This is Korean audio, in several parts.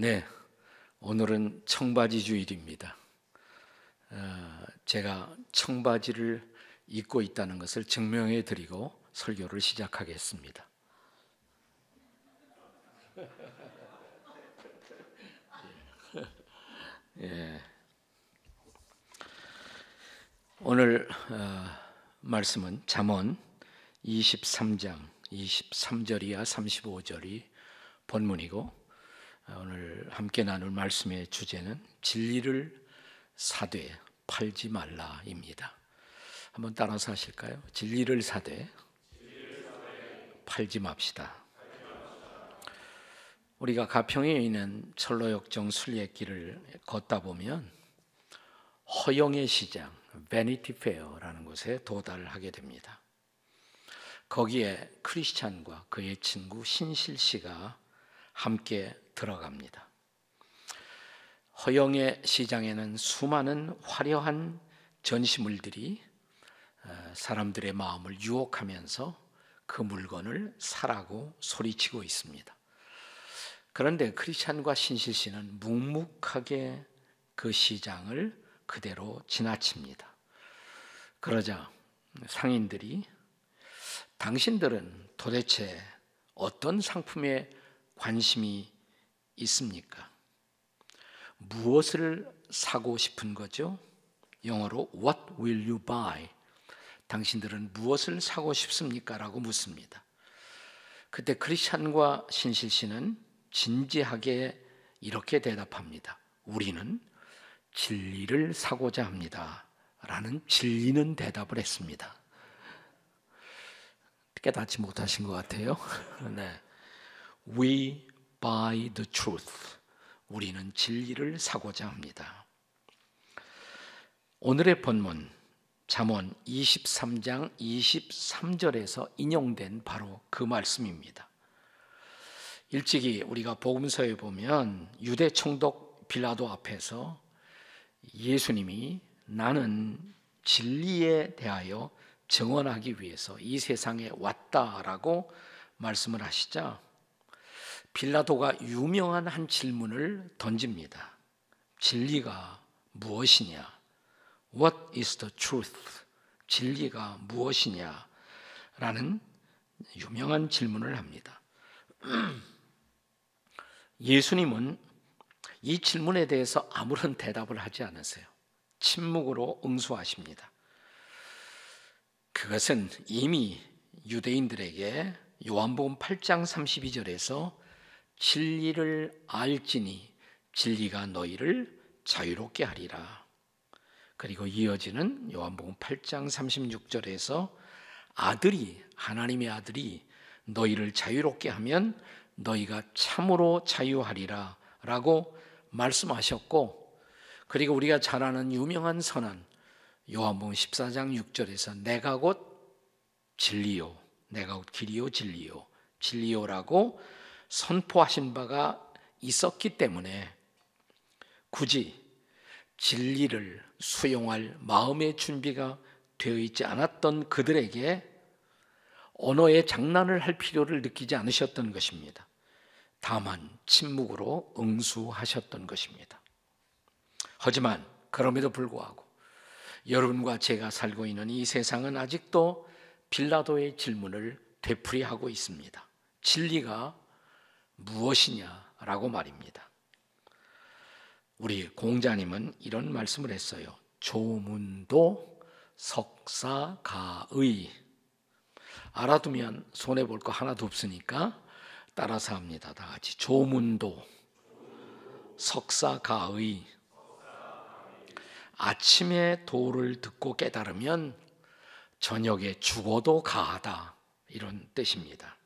네, 오늘은 청바지 주일입니다. 어, 제가 청바지를 입고 있다는 것을 증명해 드리고 설교를 시작하겠습니다. 예. 오늘 어, 말씀은 잠언 23장 23절이야 35절이 본문이고 오늘 함께 나눌 말씀의 주제는 진리를 사되 팔지 말라입니다. 한번 따라서 하실까요? 진리를 사되 팔지 맙시다. 우리가 가평에 있는 철로역정 순례길을 걷다 보면 허영의 시장, 베니티 페어라는 곳에 도달하게 됩니다. 거기에 크리스찬과 그의 친구 신실 씨가 함께 들어갑니다. 허영의 시장에는 수많은 화려한 전시물들이 어, 사람들의 마음을 유혹하면서 그 물건을 사라고 소리치고 있습니다. 그런데 크리스찬과 신실 씨는 묵묵하게 그 시장을 그대로 지나칩니다. 그러자 상인들이 당신들은 도대체 어떤 상품에 관심이 있습니까? 무엇을 사고 싶은 거죠? 영어로 What will you buy? 당신들은 무엇을 사고 싶습니까? 라고 묻습니다. 그때 크리스찬과 신실 씨는 진지하게 이렇게 대답합니다. 우리는 진리를 사고자 합니다. 라는 진리는 대답을 했습니다. 깨닫지 못하신 것 같아요. 네. We buy the truth. 우리는 진리를 사고자 합니다. 오늘의 본문 잠언 23장 23절에서 인용된 바로 그 말씀입니다. 일찍이 우리가 복음서에 보면 유대 총독 빌라도 앞에서 예수님이 나는 진리에 대하여 증언하기 위해서 이 세상에 왔다라고 말씀을 하시자 빌라도가 유명한 한 질문을 던집니다. 진리가 무엇이냐? What is the truth? 진리가 무엇이냐? 라는 유명한 질문을 합니다. 예수님은 이 질문에 대해서 아무런 대답을 하지 않으세요. 침묵으로 응수하십니다. 그것은 이미 유대인들에게 요한복음 8장 32절에서 진리를 알지니 진리가 너희를 자유롭게 하리라. 그리고 이어지는 요한복음 8장 36절에서 아들이 하나님의 아들이 너희를 자유롭게 하면 너희가 참으로 자유하리라라고 말씀하셨고 그리고 우리가 잘 아는 유명한 선언 요한복음 14장 6절에서 내가 곧 진리요 내가 곧 길이요 진리요 진리요라고 선포하신 바가 있었기 때문에 굳이 진리를 수용할 마음의 준비가 되어 있지 않았던 그들에게 언어의 장난을 할 필요를 느끼지 않으셨던 것입니다. 다만 침묵으로 응수하셨던 것입니다. 하지만 그럼에도 불구하고 여러분과 제가 살고 있는 이 세상은 아직도 빌라도의 질문을 되풀이하고 있습니다. 진리가 무엇이냐라고 말입니다. 우리 공자님은 이런 말씀을 했어요. 조문도 석사가의 알아두면 손해 볼거 하나도 없으니까 따라서 합니다. 다 같이 조문도 석사가의 아침에 도를 듣고 깨달으면 저녁에 죽어도 가하다 이런 뜻입니다.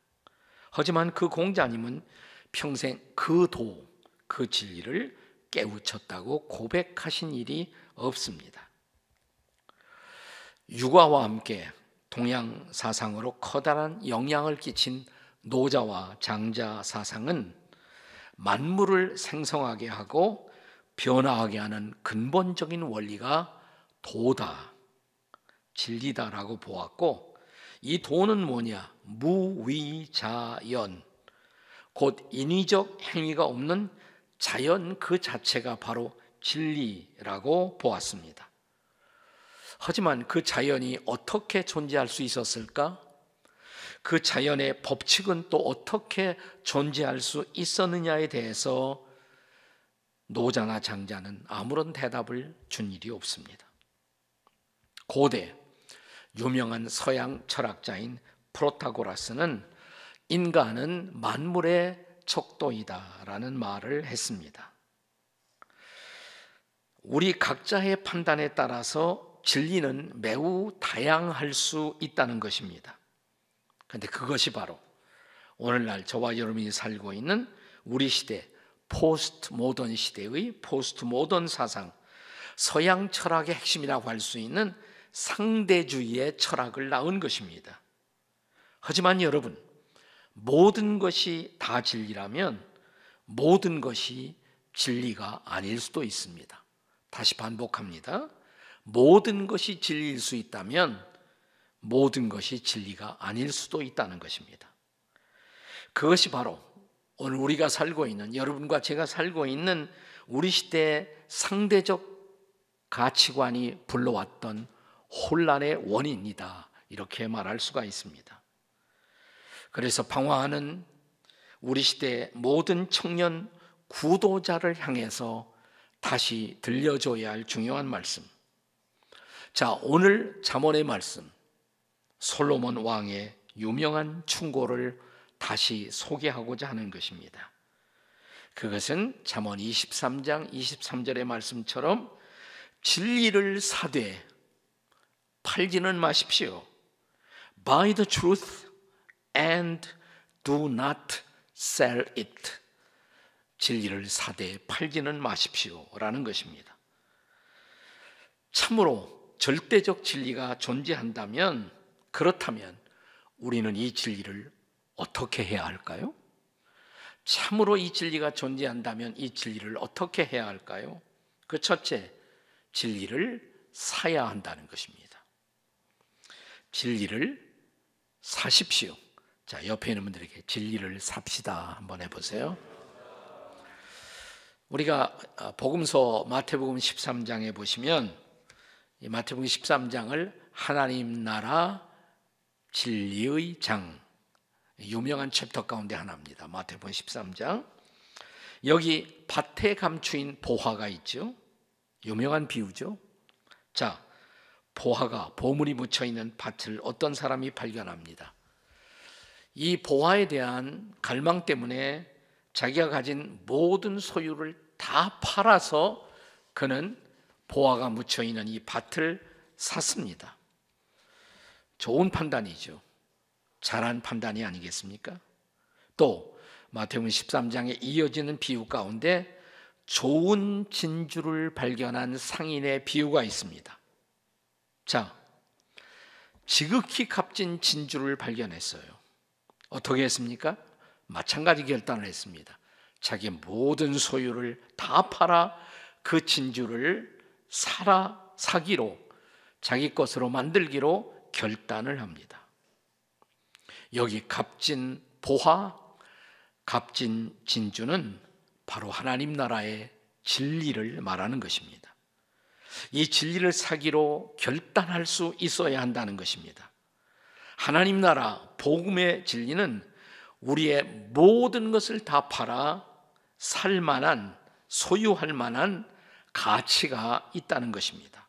하지만 그 공자님은 평생 그 도, 그 진리를 깨우쳤다고 고백하신 일이 없습니다. 육아와 함께 동양 사상으로 커다란 영향을 끼친 노자와 장자 사상은 만물을 생성하게 하고 변화하게 하는 근본적인 원리가 도다, 진리다라고 보았고 이 도는 뭐냐? 무위자연, 곧 인위적 행위가 없는 자연 그 자체가 바로 진리라고 보았습니다. 하지만 그 자연이 어떻게 존재할 수 있었을까? 그 자연의 법칙은 또 어떻게 존재할 수 있었느냐에 대해서 노자나 장자는 아무런 대답을 준 일이 없습니다. 고대 유명한 서양 철학자인 프로타고라스는 인간은 만물의 척도이다라는 말을 했습니다. 우리 각자의 판단에 따라서 진리는 매우 다양할 수 있다는 것입니다. 그런데 그것이 바로 오늘날 저와 여러분이 살고 있는 우리 시대 포스트 모던 시대의 포스트 모던 사상, 서양 철학의 핵심이라고 할 수 있는 상대주의의 철학을 낳은 것입니다. 하지만 여러분, 모든 것이 다 진리라면 모든 것이 진리가 아닐 수도 있습니다. 다시 반복합니다. 모든 것이 진리일 수 있다면 모든 것이 진리가 아닐 수도 있다는 것입니다. 그것이 바로 오늘 우리가 살고 있는 여러분과 제가 살고 있는 우리 시대의 상대적 가치관이 불러왔던 혼란의 원인이다. 이렇게 말할 수가 있습니다. 그래서 방화하는 우리 시대 모든 청년 구도자를 향해서 다시 들려줘야 할 중요한 말씀. 자, 오늘 자언의 말씀. 솔로몬 왕의 유명한 충고를 다시 소개하고자 하는 것입니다. 그것은 잠언 23장 23절의 말씀처럼 진리를 사되 팔지는 마십시오. Buy the truth and do not sell it. 진리를 사되 팔기는 마십시오. 라는 것입니다. 참으로 절대적 진리가 존재한다면, 그렇다면 우리는 이 진리를 어떻게 해야 할까요? 참으로 이 진리가 존재한다면 이 진리를 어떻게 해야 할까요? 그 첫째, 진리를 사야 한다는 것입니다. 진리를 사십시오. 자, 옆에 있는 분들에게 진리를 삽시다. 한번 해보세요. 우리가 아, 복음서 마태복음 13장에 보시면 마태복음 13장을 하나님 나라 진리의 장 유명한 챕터 가운데 하나입니다. 마태복음 13장 여기 밭에 감추인 보화가 있죠. 유명한 비유죠. 자, 보화가 보물이 묻혀 있는 밭을 어떤 사람이 발견합니다. 이 보화에 대한 갈망 때문에 자기가 가진 모든 소유를 다 팔아서 그는 보화가 묻혀 있는 이 밭을 샀습니다. 좋은 판단이죠. 잘한 판단이 아니겠습니까? 또 마태복음 13장에 이어지는 비유 가운데 좋은 진주를 발견한 상인의 비유가 있습니다. 자, 지극히 값진 진주를 발견했어요. 어떻게 했습니까? 마찬가지 결단을 했습니다. 자기 모든 소유를 다 팔아 그 진주를 사라 사기로 자기 것으로 만들기로 결단을 합니다. 여기 값진 보화, 값진 진주는 바로 하나님 나라의 진리를 말하는 것입니다. 이 진리를 사기로 결단할 수 있어야 한다는 것입니다. 하나님 나라 복음의 진리는 우리의 모든 것을 다 팔아 살 만한 소유할 만한 가치가 있다는 것입니다.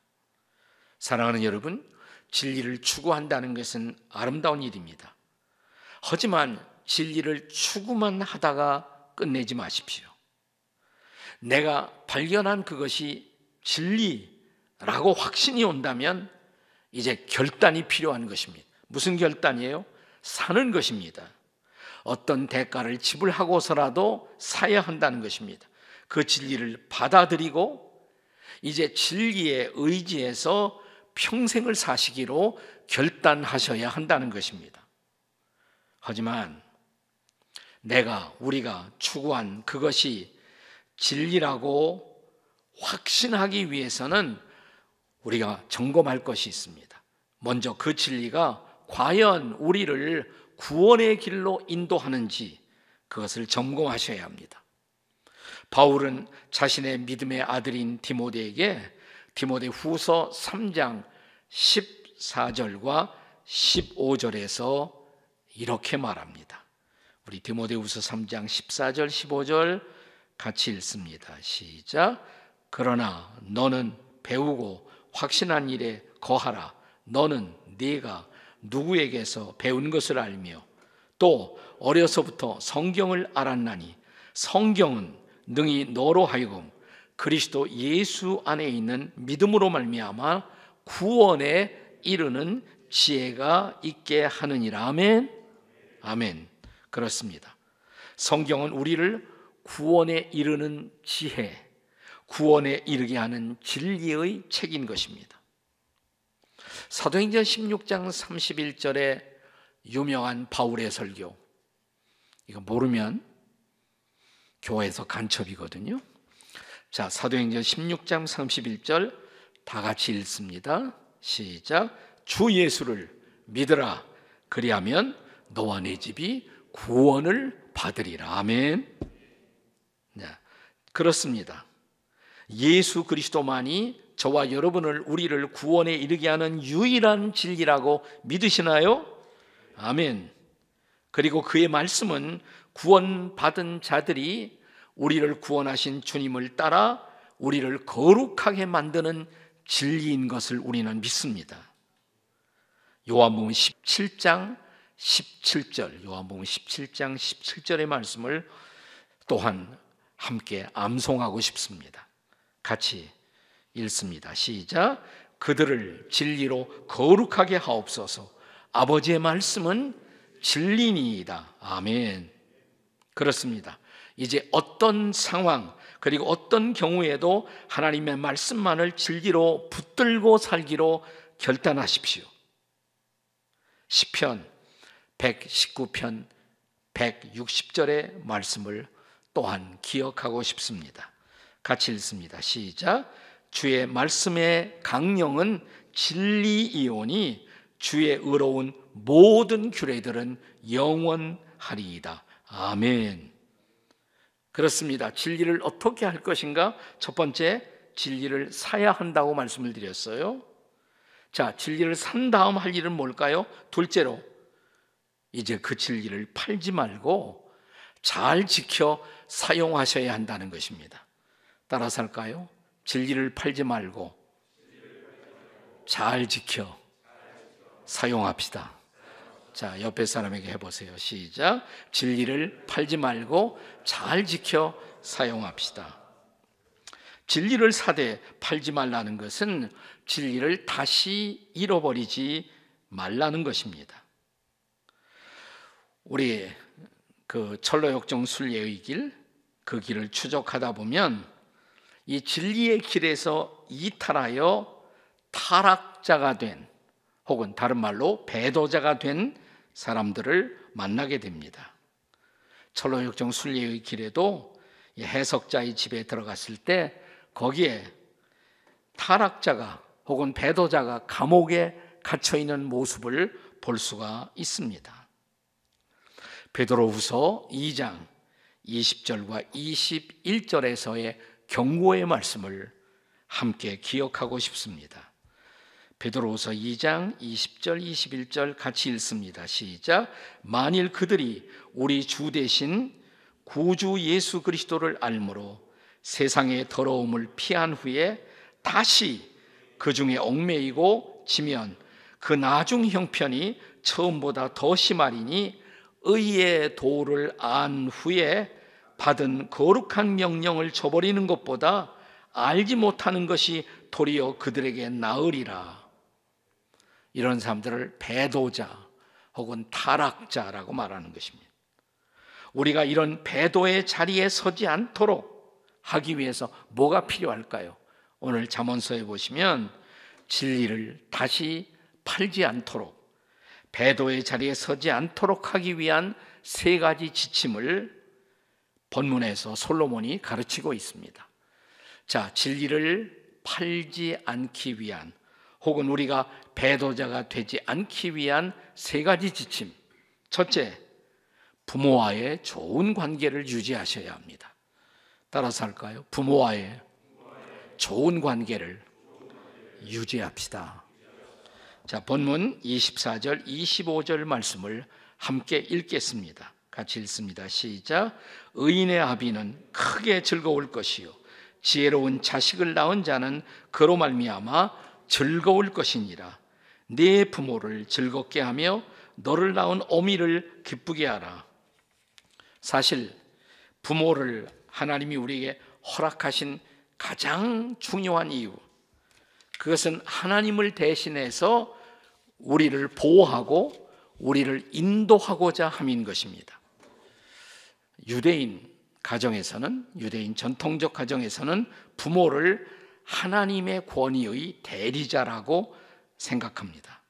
사랑하는 여러분, 진리를 추구한다는 것은 아름다운 일입니다. 하지만 진리를 추구만 하다가 끝내지 마십시오. 내가 발견한 그것이 진리라고 확신이 온다면 이제 결단이 필요한 것입니다. 무슨 결단이에요? 사는 것입니다. 어떤 대가를 지불하고서라도 사야 한다는 것입니다. 그 진리를 받아들이고 이제 진리에 의지해서 평생을 사시기로 결단하셔야 한다는 것입니다. 하지만 내가 우리가 추구한 그것이 진리라고 확신하기 위해서는 우리가 점검할 것이 있습니다. 먼저 그 진리가 과연 우리를 구원의 길로 인도하는지 그것을 점검하셔야 합니다. 바울은 자신의 믿음의 아들인 디모데에게 디모데 후서 3장 14절과 15절에서 이렇게 말합니다. 우리 디모데 후서 3장 14절, 15절 같이 읽습니다. 시작. 그러나 너는 배우고 확신한 일에 거하라. 너는 네가 누구에게서 배운 것을 알며 또 어려서부터 성경을 알았나니 성경은 능히 너로 하여금 그리스도 예수 안에 있는 믿음으로 말미암아 구원에 이르는 지혜가 있게 하느니라 아멘. 아멘. 그렇습니다. 성경은 우리를 구원에 이르는 지혜, 구원에 이르게 하는 진리의 책인 것입니다. 사도행전 16장 31절에 유명한 바울의 설교. 이거 모르면 교회에서 간첩이거든요. 자, 사도행전 16장 31절 다 같이 읽습니다. 시작. 주 예수를 믿으라. 그리하면 너와 내 집이 구원을 받으리라. 아멘. 네, 그렇습니다. 예수 그리스도만이 저와 여러분을 우리를 구원에 이르게 하는 유일한 진리라고 믿으시나요? 아멘. 그리고 그의 말씀은 구원받은 자들이 우리를 구원하신 주님을 따라 우리를 거룩하게 만드는 진리인 것을 우리는 믿습니다. 요한복음 17장 17절, 요한복음 17장 17절의 말씀을 또한 함께 암송하고 싶습니다. 같이 읽습니다. 시작. 그들을 진리로 거룩하게 하옵소서. 아버지의 말씀은 진리니이다. 아멘. 그렇습니다. 이제 어떤 상황 그리고 어떤 경우에도 하나님의 말씀만을 진리로 붙들고 살기로 결단하십시오. 시편 119편 160절의 말씀을 또한 기억하고 싶습니다. 같이 읽습니다. 시작. 주의 말씀의 강령은 진리이오니 주의 의로운 모든 규례들은 영원하리이다. 아멘. 그렇습니다. 진리를 어떻게 할 것인가? 첫 번째, 진리를 사야 한다고 말씀을 드렸어요. 자, 진리를 산 다음 할 일은 뭘까요? 둘째로, 이제 그 진리를 팔지 말고 잘 지켜 사용하셔야 한다는 것입니다. 따라서 까요 진리를 팔지 말고 잘 지켜 사용합시다. 자, 옆에 사람에게 해보세요. 시작. 진리를 팔지 말고 잘 지켜 사용합시다. 진리를 사되 팔지 말라는 것은 진리를 다시 잃어버리지 말라는 것입니다. 우리 그 철로역정 순례의 길, 그 길을 추적하다 보면 이 진리의 길에서 이탈하여 타락자가 된 혹은 다른 말로 배도자가 된 사람들을 만나게 됩니다. 철로역정 순례의 길에도 해석자의 집에 들어갔을 때 거기에 타락자가 혹은 배도자가 감옥에 갇혀 있는 모습을 볼 수가 있습니다. 베드로후서 2장 20절과 21절에서의 경고의 말씀을 함께 기억하고 싶습니다. 베드로서 2장 20절 21절 같이 읽습니다. 시작. 만일 그들이 우리 주 대신 구주 예수 그리스도를 알므로 세상의 더러움을 피한 후에 다시 그 중에 얽매이고 지면 그 나중 형편이 처음보다 더 심하리니 의의 도를 안 후에 받은 거룩한 명령을 저버리는 것보다 알지 못하는 것이 도리어 그들에게 나으리라. 이런 사람들을 배도자 혹은 타락자라고 말하는 것입니다. 우리가 이런 배도의 자리에 서지 않도록 하기 위해서 뭐가 필요할까요? 오늘 자문서에 보시면 진리를 다시 팔지 않도록 배도의 자리에 서지 않도록 하기 위한 세 가지 지침을 본문에서 솔로몬이 가르치고 있습니다. 자, 진리를 팔지 않기 위한 혹은 우리가 배도자가 되지 않기 위한 세 가지 지침. 첫째, 부모와의 좋은 관계를 유지하셔야 합니다. 따라서 할까요? 부모와의 좋은 관계를 유지합시다. 자, 본문 24절, 25절 말씀을 함께 읽겠습니다. 같이 읽습니다. 시작. 의인의 아비는 크게 즐거울 것이요 지혜로운 자식을 낳은 자는 그로 말미암아 즐거울 것이니라. 네 부모를 즐겁게 하며 너를 낳은 어미를 기쁘게 하라. 사실 부모를 하나님이 우리에게 허락하신 가장 중요한 이유 그것은 하나님을 대신해서 우리를 보호하고 우리를 인도하고자 함인 것입니다. 유대인 가정에서는 유대인 전통적 가정에서는 부모를 하나님의 권위의 대리자라고 생각합니다.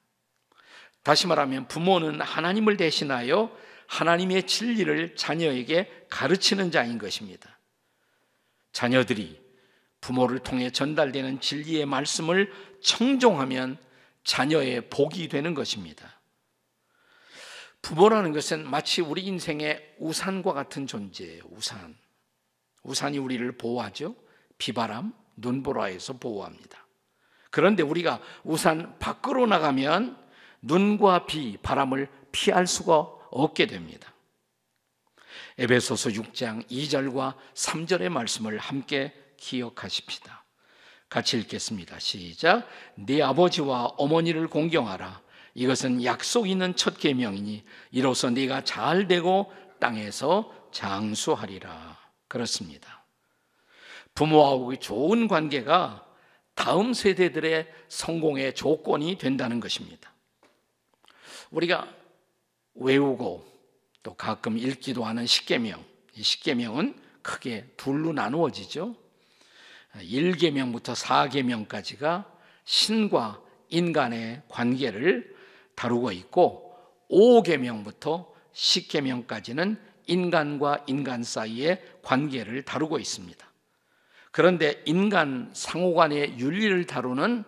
다시 말하면 부모는 하나님을 대신하여 하나님의 진리를 자녀에게 가르치는 자인 것입니다. 자녀들이 부모를 통해 전달되는 진리의 말씀을 청종하면 자녀의 복이 되는 것입니다. 부모라는 것은 마치 우리 인생의 우산과 같은 존재예요. 우산. 우산이 우리를 보호하죠. 비바람, 눈보라에서 보호합니다. 그런데 우리가 우산 밖으로 나가면 눈과 비, 바람을 피할 수가 없게 됩니다. 에베소서 6장 2절과 3절의 말씀을 함께 기억하십니다. 같이 읽겠습니다. 시작. 네 아버지와 어머니를 공경하라. 이것은 약속 있는 첫 계명이니 이로써 네가 잘 되고 땅에서 장수하리라. 그렇습니다. 부모하고의 좋은 관계가 다음 세대들의 성공의 조건이 된다는 것입니다. 우리가 외우고 또 가끔 읽기도 하는 십계명. 이 십계명은 크게 둘로 나누어지죠. 1계명부터 4계명까지가 신과 인간의 관계를 다루고 있고 5계명부터 10계명까지는 인간과 인간 사이의 관계를 다루고 있습니다. 그런데 인간 상호간의 윤리를 다루는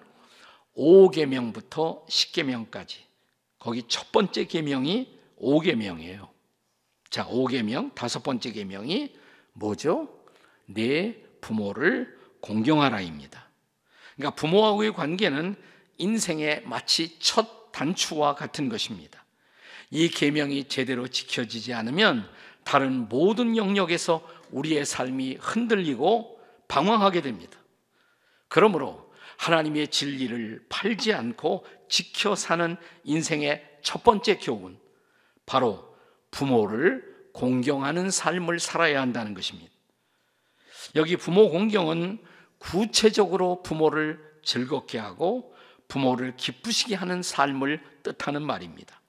5계명부터 10계명까지 거기 첫 번째 계명이 5계명이에요. 자, 5계명 다섯 번째 계명이 뭐죠? 내 부모를 공경하라입니다. 그러니까 부모하고의 관계는 인생의 마치 첫 단추와 같은 것입니다. 이 계명이 제대로 지켜지지 않으면 다른 모든 영역에서 우리의 삶이 흔들리고 방황하게 됩니다. 그러므로 하나님의 진리를 팔지 않고 지켜 사는 인생의 첫 번째 교훈, 바로 부모를 공경하는 삶을 살아야 한다는 것입니다. 여기 부모 공경은 구체적으로 부모를 즐겁게 하고 부모를 기쁘시게 하는 삶을 뜻하는 말입니다.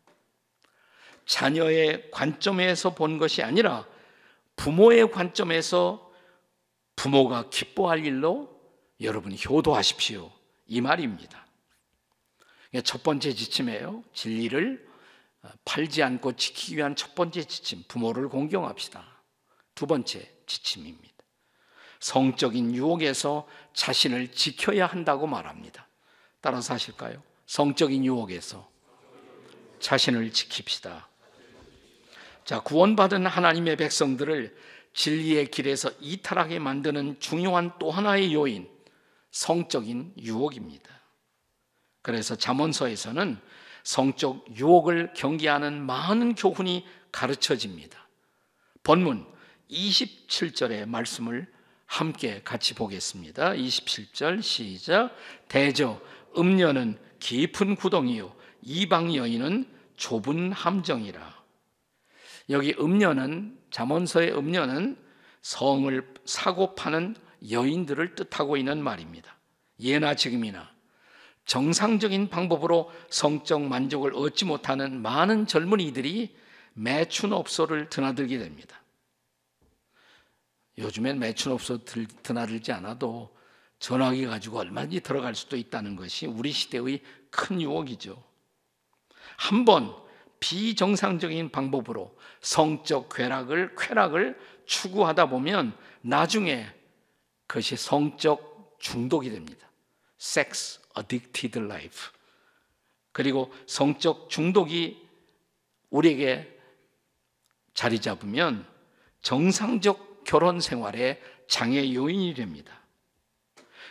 자녀의 관점에서 본 것이 아니라 부모의 관점에서 부모가 기뻐할 일로 여러분 효도하십시오. 이 말입니다. 첫 번째 지침이에요. 진리를 팔지 않고 지키기 위한 첫 번째 지침, 부모를 공경합시다. 두 번째 지침입니다. 성적인 유혹에서 자신을 지켜야 한다고 말합니다. 따라서 하실까요? 성적인 유혹에서 자신을 지킵시다. 자, 구원받은 하나님의 백성들을 진리의 길에서 이탈하게 만드는 중요한 또 하나의 요인, 성적인 유혹입니다. 그래서 자언서에서는 성적 유혹을 경계하는 많은 교훈이 가르쳐집니다. 본문 27절의 말씀을 함께 같이 보겠습니다. 27절 시작. 대저 음녀는 깊은 구덩이요 이방 여인은 좁은 함정이라. 여기 음녀는 잠언서의 음녀는 성을 사고 파는 여인들을 뜻하고 있는 말입니다. 예나 지금이나 정상적인 방법으로 성적 만족을 얻지 못하는 많은 젊은이들이 매춘업소를 드나들게 됩니다. 요즘엔 매춘업소 드나들지 않아도 전화기 가지고 얼마든지 들어갈 수도 있다는 것이 우리 시대의 큰 유혹이죠. 한 번 비정상적인 방법으로 성적 쾌락을 쾌락을 추구하다 보면 나중에 그것이 성적 중독이 됩니다. sex addicted life. 그리고 성적 중독이 우리에게 자리 잡으면 정상적 결혼 생활에 장애 요인이 됩니다.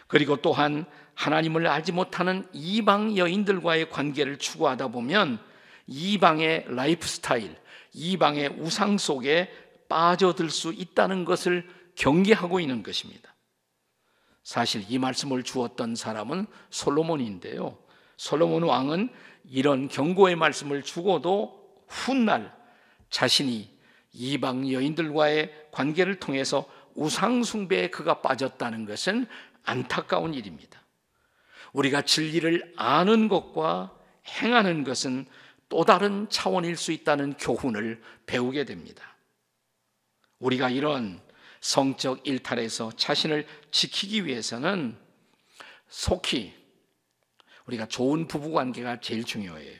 그리고 또한 하나님을 알지 못하는 이방 여인들과의 관계를 추구하다 보면 이방의 라이프 스타일, 이방의 우상 속에 빠져들 수 있다는 것을 경계하고 있는 것입니다. 사실 이 말씀을 주었던 사람은 솔로몬인데요. 솔로몬 왕은 이런 경고의 말씀을 주고도 훗날 자신이 이방 여인들과의 관계를 통해서 우상숭배에 그가 빠졌다는 것은 안타까운 일입니다. 우리가 진리를 아는 것과 행하는 것은 또 다른 차원일 수 있다는 교훈을 배우게 됩니다. 우리가 이런 성적 일탈에서 자신을 지키기 위해서는 속히 우리가 좋은 부부 관계가 제일 중요해요.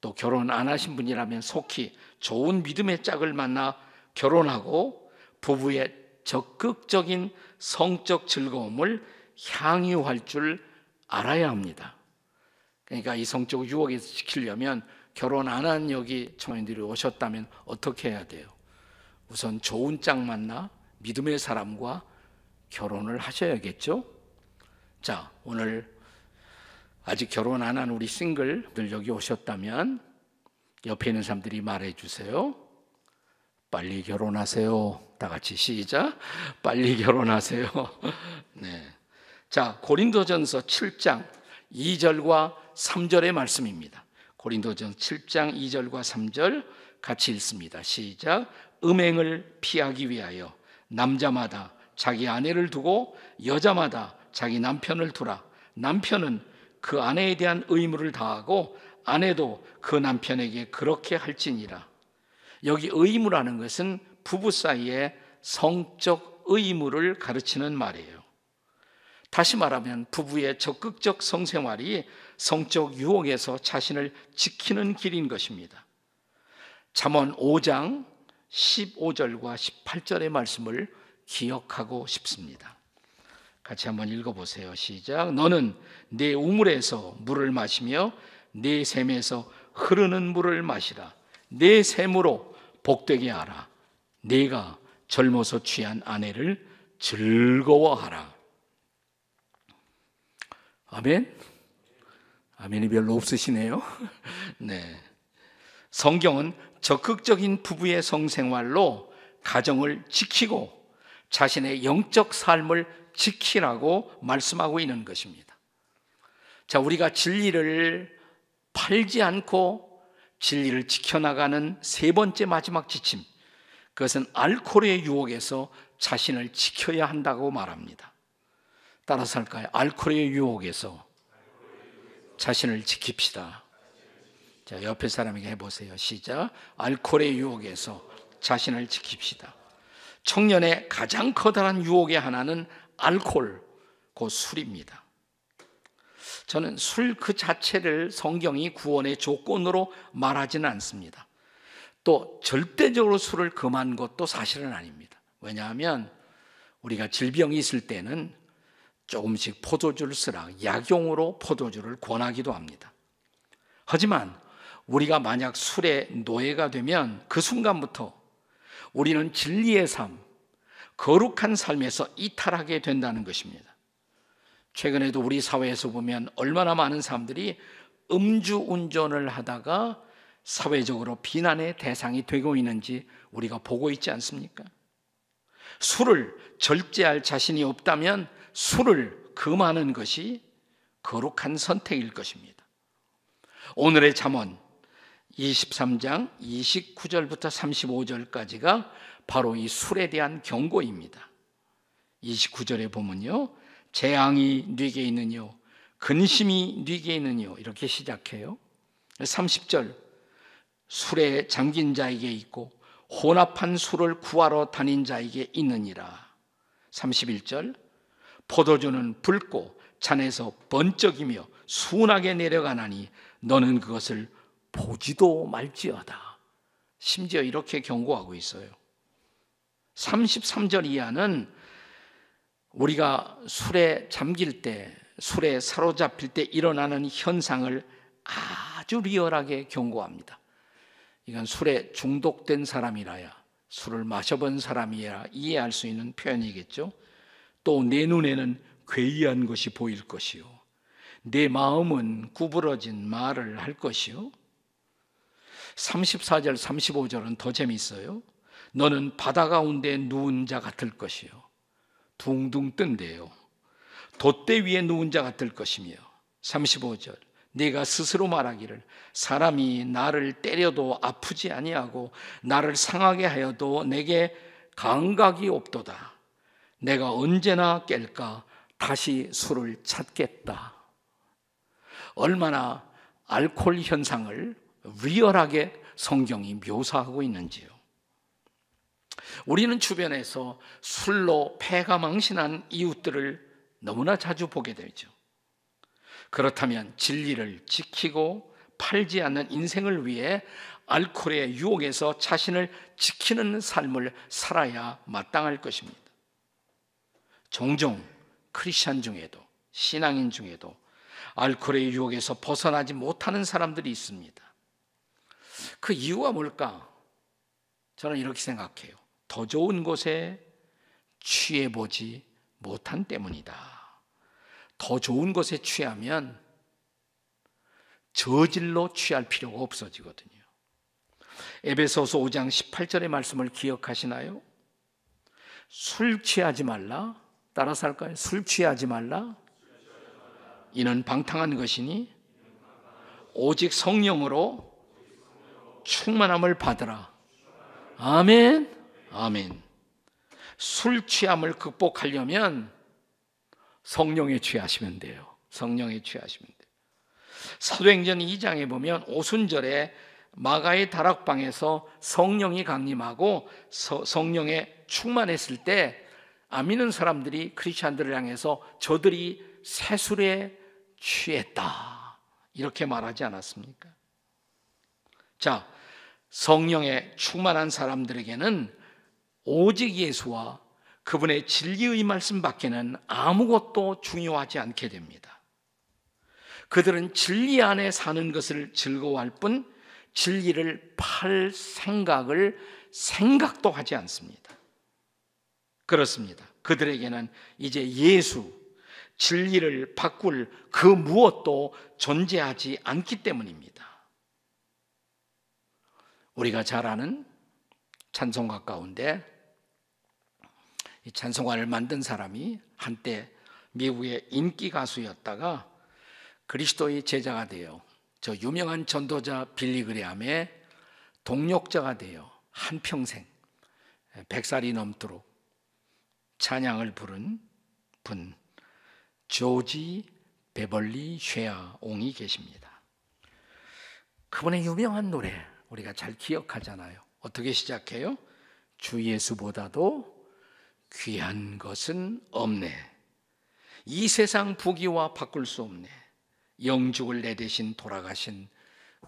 또 결혼 안 하신 분이라면 속히 좋은 믿음의 짝을 만나 결혼하고 부부의 적극적인 성적 즐거움을 향유할 줄 알아야 합니다. 그러니까 이 성적 유혹에서 지키려면 결혼 안 한 여기 청년들이 오셨다면 어떻게 해야 돼요? 우선 좋은 짝 만나 믿음의 사람과 결혼을 하셔야겠죠? 자, 오늘 아직 결혼 안 한 우리 싱글들 여기 오셨다면 옆에 있는 사람들이 말해 주세요. 빨리 결혼하세요. 다 같이 시작. 빨리 결혼하세요. 네. 자, 고린도전서 7장 2절과 3절의 말씀입니다. 고린도전 7장 2절과 3절 같이 읽습니다. 시작. 음행을 피하기 위하여 남자마다 자기 아내를 두고 여자마다 자기 남편을 두라. 남편은 그 아내에 대한 의무를 다하고 아내도 그 남편에게 그렇게 할지니라. 여기 의무라는 것은 부부 사이에 성적 의무를 가르치는 말이에요. 다시 말하면 부부의 적극적 성생활이 성적 유혹에서 자신을 지키는 길인 것입니다. 잠언 5장 15절과 18절의 말씀을 기억하고 싶습니다. 같이 한번 읽어보세요. 시작. 너는 내 우물에서 물을 마시며 내 샘에서 흐르는 물을 마시라. 내 샘으로 복되게 하라. 네가 젊어서 취한 아내를 즐거워하라. 아멘. 아멘이 별로 없으시네요. 네. 성경은 적극적인 부부의 성생활로 가정을 지키고 자신의 영적 삶을 지키라고 말씀하고 있는 것입니다. 자, 우리가 진리를 팔지 않고 진리를 지켜나가는 세 번째 마지막 지침. 그것은 알코올의 유혹에서 자신을 지켜야 한다고 말합니다. 따라서 할까요? 알코올의 유혹에서 자신을 지킵시다. 자, 옆에 사람에게 해보세요. 시작. 알코올의 유혹에서 자신을 지킵시다. 청년의 가장 커다란 유혹의 하나는 알코올, 그 술입니다. 저는 술 그 자체를 성경이 구원의 조건으로 말하지는 않습니다. 또 절대적으로 술을 금한 것도 사실은 아닙니다. 왜냐하면 우리가 질병이 있을 때는 조금씩 포도주를 쓰라 약용으로 포도주를 권하기도 합니다. 하지만 우리가 만약 술의 노예가 되면 그 순간부터 우리는 진리의 삶, 거룩한 삶에서 이탈하게 된다는 것입니다. 최근에도 우리 사회에서 보면 얼마나 많은 사람들이 음주 운전을 하다가 사회적으로 비난의 대상이 되고 있는지 우리가 보고 있지 않습니까? 술을 절제할 자신이 없다면 술을 금하는 것이 거룩한 선택일 것입니다. 오늘의 잠언 23장 29절부터 35절까지가 바로 이 술에 대한 경고입니다. 29절에 보면요. 재앙이 뉘게 있느뇨, 근심이 뉘게 있느뇨 이렇게 시작해요. 30절 술에 잠긴 자에게 있고 혼합한 술을 구하러 다닌 자에게 있느니라. 31절 포도주는 붉고 잔에서 번쩍이며 순하게 내려가나니 너는 그것을 보지도 말지어다. 심지어 이렇게 경고하고 있어요. 33절 이하는 우리가 술에 잠길 때, 술에 사로잡힐 때 일어나는 현상을 아주 리얼하게 경고합니다. 이건 술에 중독된 사람이라야 술을 마셔본 사람이라 이해할 수 있는 표현이겠죠. 또 내 눈에는 괴이한 것이 보일 것이요. 내 마음은 구부러진 말을 할 것이요. 34절, 35절은 더 재미있어요. 너는 바다 가운데 누운 자 같을 것이요. 둥둥 뜬대요. 돛대 위에 누운 자 같을 것이며. 35절. 네가 스스로 말하기를 사람이 나를 때려도 아프지 아니하고 나를 상하게 하여도 내게 감각이 없도다. 내가 언제나 깰까 다시 술을 찾겠다. 얼마나 알코올 현상을 리얼하게 성경이 묘사하고 있는지요. 우리는 주변에서 술로 폐가 망신한 이웃들을 너무나 자주 보게 되죠. 그렇다면 진리를 지키고 팔지 않는 인생을 위해 알코올의 유혹에서 자신을 지키는 삶을 살아야 마땅할 것입니다. 종종 크리스천 중에도 신앙인 중에도 알코올의 유혹에서 벗어나지 못하는 사람들이 있습니다. 그 이유가 뭘까? 저는 이렇게 생각해요. 더 좋은 곳에 취해보지 못한 때문이다. 더 좋은 것에 취하면 저질로 취할 필요가 없어지거든요. 에베소서 5장 18절의 말씀을 기억하시나요? 술 취하지 말라. 따라서 할까요? 술 취하지 말라. 이는 방탕한 것이니 오직 성령으로 충만함을 받으라. 아멘. 아멘. 술 취함을 극복하려면 성령에 취하시면 돼요. 성령에 취하시면 돼요. 사도행전 2장에 보면 오순절에 마가의 다락방에서 성령이 강림하고 서, 성령에 충만했을 때안 믿는 사람들이 크리스천들을 향해서 저들이 세술에 취했다. 이렇게 말하지 않았습니까? 자, 성령에 충만한 사람들에게는 오직 예수와 그분의 진리의 말씀밖에는 아무것도 중요하지 않게 됩니다. 그들은 진리 안에 사는 것을 즐거워할 뿐 진리를 팔 생각을 생각도 하지 않습니다. 그렇습니다. 그들에게는 이제 예수, 진리를 바꿀 그 무엇도 존재하지 않기 때문입니다. 우리가 잘 아는 찬송가 가운데 찬송가를 만든 사람이 한때 미국의 인기 가수였다가 그리스도의 제자가 되어 저 유명한 전도자 빌리 그레함의 동력자가 되어 한평생 100살이 넘도록 찬양을 부른 분 조지 베벌리 쉐아 옹이 계십니다. 그분의 유명한 노래 우리가 잘 기억하잖아요. 어떻게 시작해요? 주 예수보다도 귀한 것은 없네. 이 세상 부귀와 바꿀 수 없네. 영죽을 내 대신 돌아가신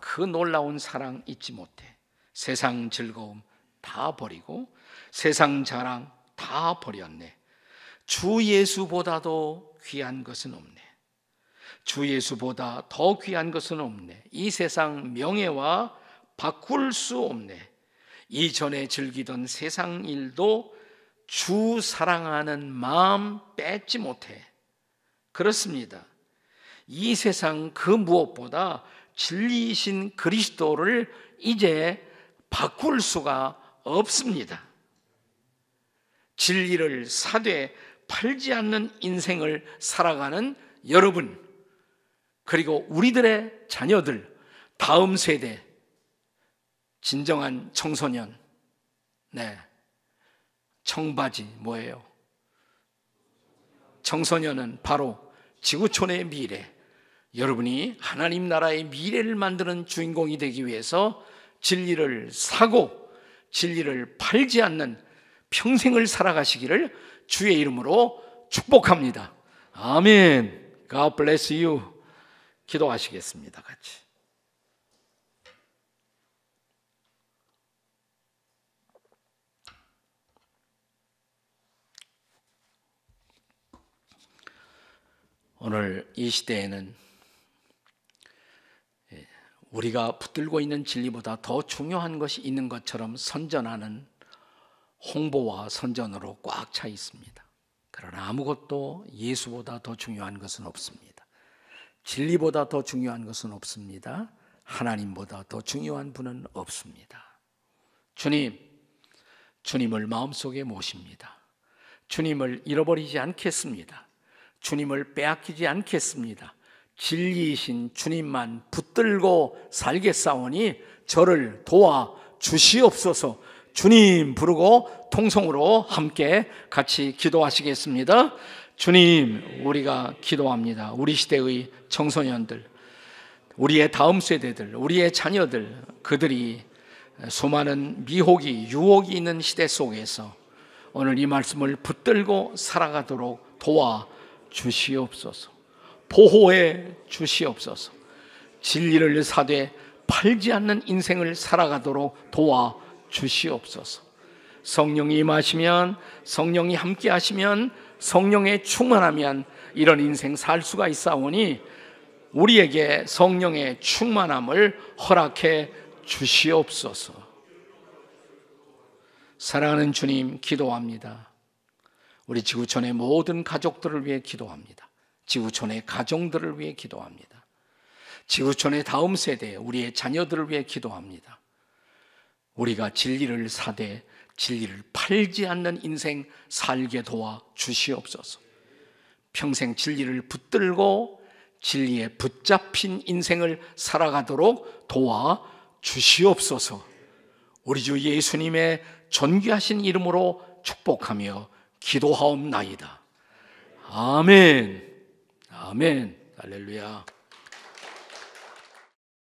그 놀라운 사랑 잊지 못해. 세상 즐거움 다 버리고 세상 자랑 다 버렸네. 주 예수보다도 귀한 것은 없네. 주 예수보다 더 귀한 것은 없네. 이 세상 명예와 바꿀 수 없네. 이전에 즐기던 세상 일도 주 사랑하는 마음 뺏지 못해. 그렇습니다. 이 세상 그 무엇보다 진리이신 그리스도를 이제 바꿀 수가 없습니다. 진리를 사되 팔지 않는 인생을 살아가는 여러분, 그리고 우리들의 자녀들, 다음 세대, 진정한 청소년, 네. 청바지 뭐예요? 청소년은 바로 지구촌의 미래. 여러분이 하나님 나라의 미래를 만드는 주인공이 되기 위해서 진리를 사고 진리를 팔지 않는 평생을 살아가시기를 주의 이름으로 축복합니다. 아멘. God bless you. 기도하시겠습니다. 같이. 오늘 이 시대에는 예, 우리가 붙들고 있는 진리보다 더 중요한 것이 있는 것처럼 선전하는 홍보와 선전으로 꽉 차 있습니다. 그러나 아무것도 예수보다 더 중요한 것은 없습니다. 진리보다 더 중요한 것은 없습니다. 하나님보다 더 중요한 분은 없습니다. 주님, 주님을 마음속에 모십니다. 주님을 잃어버리지 않겠습니다. 주님을 빼앗기지 않겠습니다. 진리이신 주님만 붙들고 살겠사오니 저를 도와 주시옵소서 주님 부르고 통성으로 함께 같이 기도하시겠습니다. 주님, 우리가 기도합니다. 우리 시대의 청소년들, 우리의 다음 세대들, 우리의 자녀들, 그들이 수많은 미혹이, 유혹이 있는 시대 속에서 오늘 이 말씀을 붙들고 살아가도록 도와 주시옵소서. 보호해 주시옵소서. 진리를 사되 팔지 않는 인생을 살아가도록 도와 주시옵소서. 성령이 임하시면 성령이 함께 하시면 성령에 충만하면 이런 인생 살 수가 있사오니 우리에게 성령의 충만함을 허락해 주시옵소서. 사랑하는 주님 기도합니다. 우리 지구촌의 모든 가족들을 위해 기도합니다. 지구촌의 가정들을 위해 기도합니다. 지구촌의 다음 세대, 우리의 자녀들을 위해 기도합니다. 우리가 진리를 사되 진리를 팔지 않는 인생 살게 도와 주시옵소서. 평생 진리를 붙들고 진리에 붙잡힌 인생을 살아가도록 도와 주시옵소서. 우리 주 예수님의 존귀하신 이름으로 축복하며 기도하옵나이다. 아멘. 아멘. 할렐루야.